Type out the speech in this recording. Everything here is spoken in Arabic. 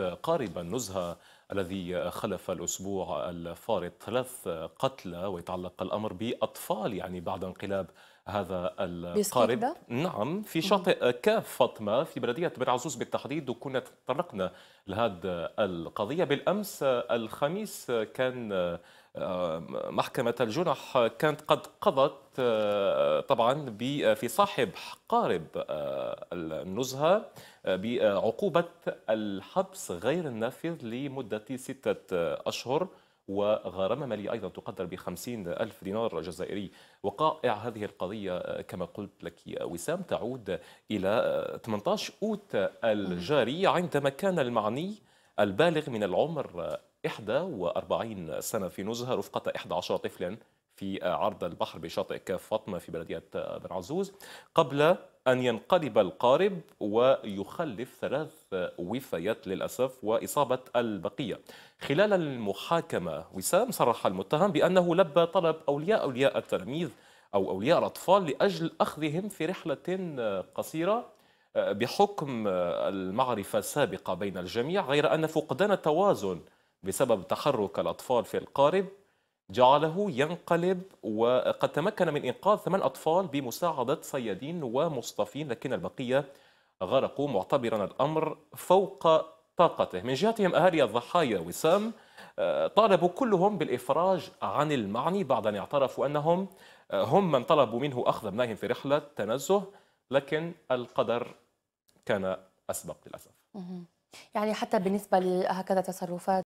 قارب النزهة الذي خلف الأسبوع الفارط ثلاث قتلى ويتعلق الأمر بأطفال يعني بعد انقلاب هذا القارب نعم في شاطئ كاف فاطمة في بلدية بن عزوز بالتحديد وكنا تطرقنا لهذه القضية بالأمس الخميس كان آه، محكمة الجنح كانت قد قضت آه، طبعا في صاحب قارب آه، النزهة بعقوبة الحبس غير النافذ لمدة ستة أشهر وغرامة مالية أيضا تقدر ب 50 ألف دينار جزائري وقائع هذه القضية كما قلت لك وسام تعود إلى 18 أوت الجاري عندما كان المعني البالغ من العمر 41 سنة في نزهة رفقة 11 طفلا في عرض البحر بشاطئ كاف فاطمة في بلدية بن عزوز قبل أن ينقلب القارب ويخلف ثلاث وفيات للأسف وإصابة البقية خلال المحاكمة وسام صرح المتهم بأنه لبى طلب أولياء أولياء التلاميذ أو أولياء الأطفال لأجل أخذهم في رحلة قصيرة بحكم المعرفة السابقة بين الجميع غير أن فقدان التوازن بسبب تحرك الأطفال في القارب جعله ينقلب وقد تمكن من إنقاذ ثمان أطفال بمساعدة صيادين ومصطفين لكن البقية غرقوا معتبرا الأمر فوق طاقته من جهتهم أهالي الضحايا وسام طالبوا كلهم بالإفراج عن المعني بعد أن اعترفوا أنهم هم من طلبوا منه أخذ أبنائهم في رحلة تنزه لكن القدر كان اسبق للاسف يعني حتى بالنسبه لهكذا تصرفات